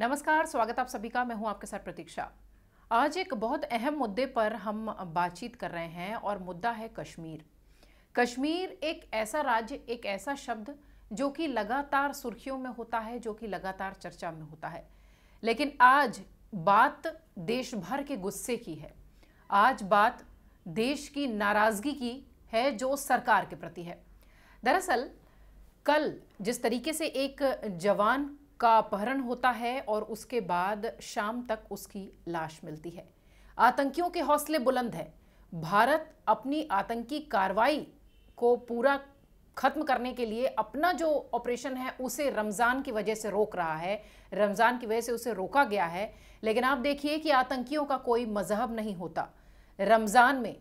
नमस्कार स्वागत आप सभी का मैं हूं आपके साथ प्रतीक्षा आज एक बहुत अहम मुद्दे पर हम बातचीत कर रहे हैं और मुद्दा है कश्मीर कश्मीर एक ऐसा राज्य एक ऐसा शब्द जो कि लगातार सुर्खियों में होता है जो कि लगातार चर्चा में होता है लेकिन आज बात देश भर के गुस्से की है आज बात देश की नाराज़गी की है जो सरकार के प्रति है दरअसल कल जिस तरीके से एक जवान का अपहरण होता है और उसके बाद शाम तक उसकी लाश मिलती है आतंकियों के हौसले बुलंद है भारत अपनी आतंकी कार्रवाई को पूरा खत्म करने के लिए अपना जो ऑपरेशन है उसे रमज़ान की वजह से रोक रहा है रमज़ान की वजह से उसे रोका गया है लेकिन आप देखिए कि आतंकियों का कोई मजहब नहीं होता रमज़ान में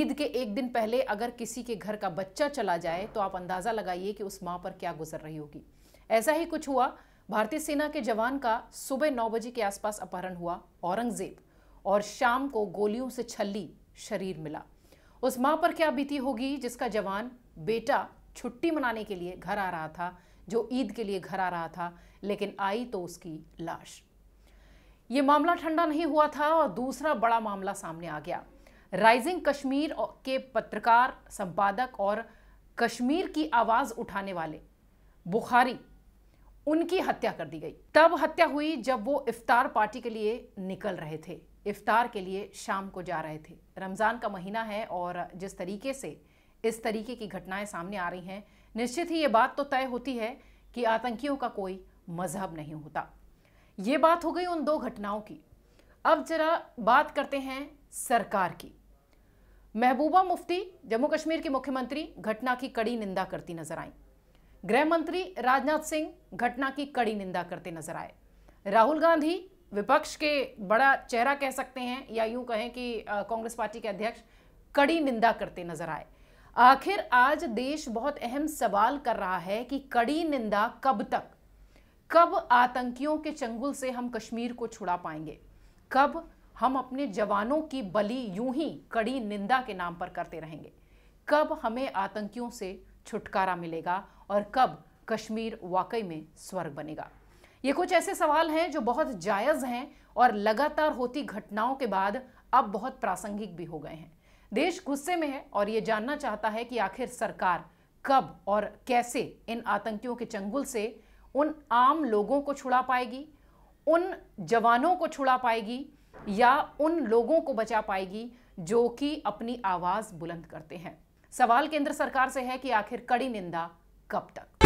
ईद के एक दिन पहले अगर किसी के घर का बच्चा चला जाए तो आप अंदाज़ा लगाइए कि उस माँ पर क्या गुजर रही होगी ऐसा ही कुछ हुआ भारतीय सेना के जवान का सुबह नौ बजे के आसपास अपहरण हुआ औरंगजेब और शाम को गोलियों से छल्ली शरीर मिला उस मां पर क्या बीती होगी जिसका जवान बेटा छुट्टी मनाने के लिए घर आ रहा था जो ईद के लिए घर आ रहा था लेकिन आई तो उसकी लाश ये मामला ठंडा नहीं हुआ था और दूसरा बड़ा मामला सामने आ गया राइजिंग कश्मीर के पत्रकार संपादक और कश्मीर की आवाज़ उठाने वाले बुखारी उनकी हत्या कर दी गई तब हत्या हुई जब वो इफ्तार पार्टी के लिए निकल रहे थे इफ्तार के लिए शाम को जा रहे थे रमज़ान का महीना है और जिस तरीके से इस तरीके की घटनाएं सामने आ रही हैं निश्चित ही ये बात तो तय होती है कि आतंकियों का कोई मजहब नहीं होता ये बात हो गई उन दो घटनाओं की अब जरा बात करते हैं सरकार की महबूबा मुफ्ती जम्मू कश्मीर की मुख्यमंत्री घटना की कड़ी निंदा करती नजर आई गृह मंत्री राजनाथ सिंह घटना की कड़ी निंदा करते नजर आए राहुल गांधी विपक्ष के बड़ा चेहरा कह सकते हैं या यूं कहें कि कांग्रेस पार्टी के अध्यक्ष कड़ी निंदा करते नजर आए आखिर आज देश बहुत अहम सवाल कर रहा है कि कड़ी निंदा कब तक कब आतंकियों के चंगुल से हम कश्मीर को छुड़ा पाएंगे कब हम अपने जवानों की बलि यूं ही कड़ी निंदा के नाम पर करते रहेंगे कब हमें आतंकियों से छुटकारा मिलेगा और कब कश्मीर वाकई में स्वर्ग बनेगा ये कुछ ऐसे सवाल हैं जो बहुत जायज़ हैं और लगातार होती घटनाओं के बाद अब बहुत प्रासंगिक भी हो गए हैं देश गुस्से में है और ये जानना चाहता है कि आखिर सरकार कब और कैसे इन आतंकियों के चंगुल से उन आम लोगों को छुड़ा पाएगी उन जवानों को छुड़ा पाएगी या उन लोगों को बचा पाएगी जो कि अपनी आवाज़ बुलंद करते हैं सवाल केंद्र सरकार से है कि आखिर कड़ी निंदा कब तक